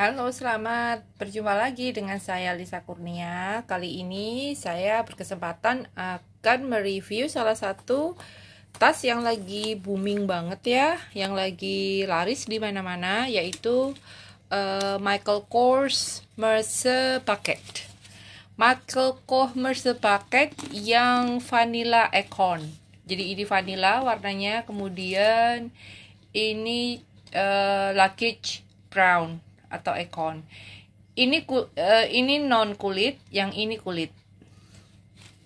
Halo, selamat berjumpa lagi dengan saya Lisa Kurnia. Kali ini saya berkesempatan akan mereview salah satu tas yang lagi booming banget ya, yang lagi laris di mana-mana yaitu uh, Michael Kors Merce Paket Michael Kors Merce Paket yang vanilla econ. Jadi ini vanilla warnanya, kemudian ini uh, luggage brown atau ekon. Ini uh, ini non kulit, yang ini kulit.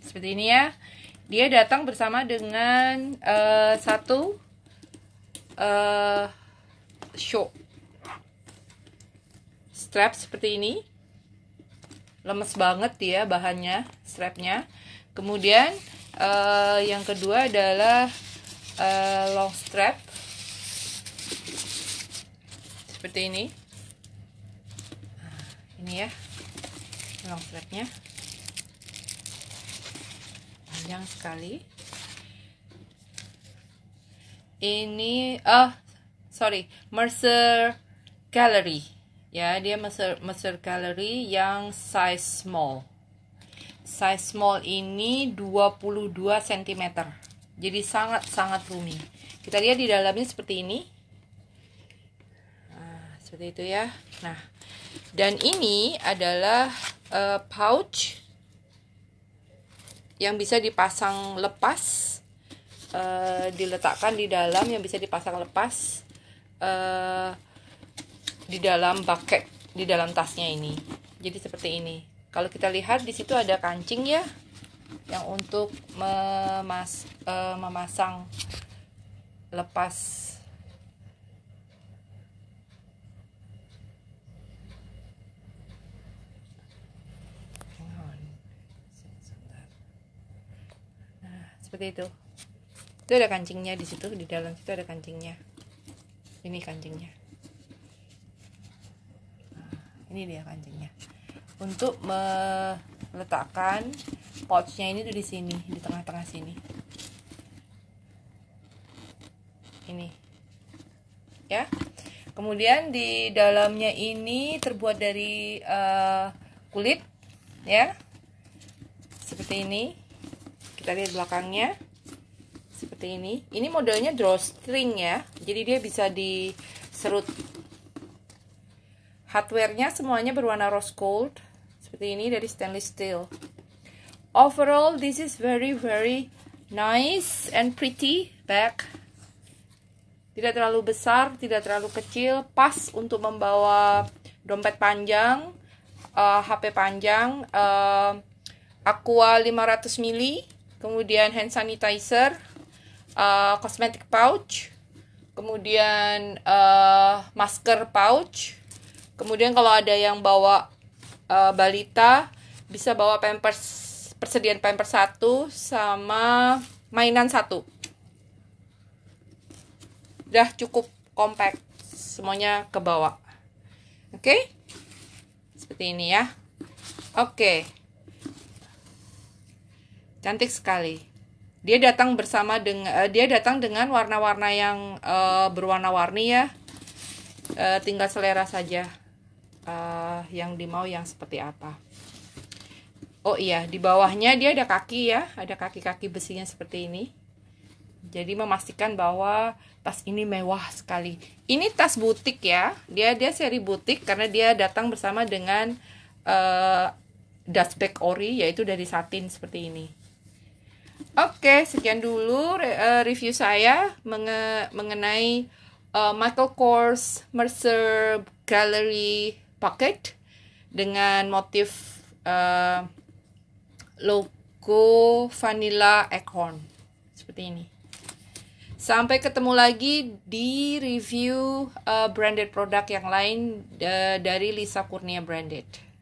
Seperti ini ya. Dia datang bersama dengan uh, satu uh, show strap seperti ini lemes banget ya bahannya strapnya kemudian uh, yang kedua adalah uh, long strap seperti ini ini ya long flapnya panjang sekali ini oh sorry Mercer Gallery ya dia Mercer Mercer Gallery yang size small size small ini 22 cm jadi sangat-sangat roomy kita lihat di dalamnya seperti ini nah, seperti itu ya nah dan ini adalah uh, pouch yang bisa dipasang lepas, uh, diletakkan di dalam yang bisa dipasang lepas uh, di dalam bucket, di dalam tasnya ini. Jadi seperti ini. Kalau kita lihat di situ ada kancing ya, yang untuk memas uh, memasang lepas seperti itu itu ada kancingnya di situ di dalam situ ada kancingnya ini kancingnya nah, ini dia kancingnya untuk meletakkan pouchnya ini tuh di sini di tengah-tengah sini ini ya kemudian di dalamnya ini terbuat dari uh, kulit ya seperti ini kita lihat belakangnya seperti ini ini modelnya drawstring ya jadi dia bisa diserut hardwarenya semuanya berwarna rose gold seperti ini dari stainless steel overall this is very very nice and pretty bag tidak terlalu besar tidak terlalu kecil pas untuk membawa dompet panjang uh, eh, HP panjang uh, Aqua 500 mili kemudian hand sanitizer, uh, cosmetic pouch, kemudian uh, masker pouch, kemudian kalau ada yang bawa uh, balita bisa bawa pampers persediaan pampers satu sama mainan satu. Udah cukup compact semuanya ke bawah. Oke? Okay? Seperti ini ya. Oke. Okay. Cantik sekali. Dia datang bersama dengan uh, eh, dia datang dengan warna-warna yang uh, berwarna-warni ya. Uh, tinggal selera saja. Uh, yang dimau yang seperti apa. Oh iya, di bawahnya dia ada kaki ya, ada kaki-kaki besinya seperti ini. Jadi memastikan bahwa tas ini mewah sekali. Ini tas butik ya, dia dia seri butik karena dia datang bersama dengan uh, dust bag ori yaitu dari satin seperti ini. Oke, okay, sekian dulu re eh, review saya menge mengenai uh, Michael Kors Mercer Gallery Pocket dengan motif uh, logo vanilla acorn seperti ini. Sampai ketemu lagi di review uh, branded produk yang lain uh, dari Lisa Kurnia Branded.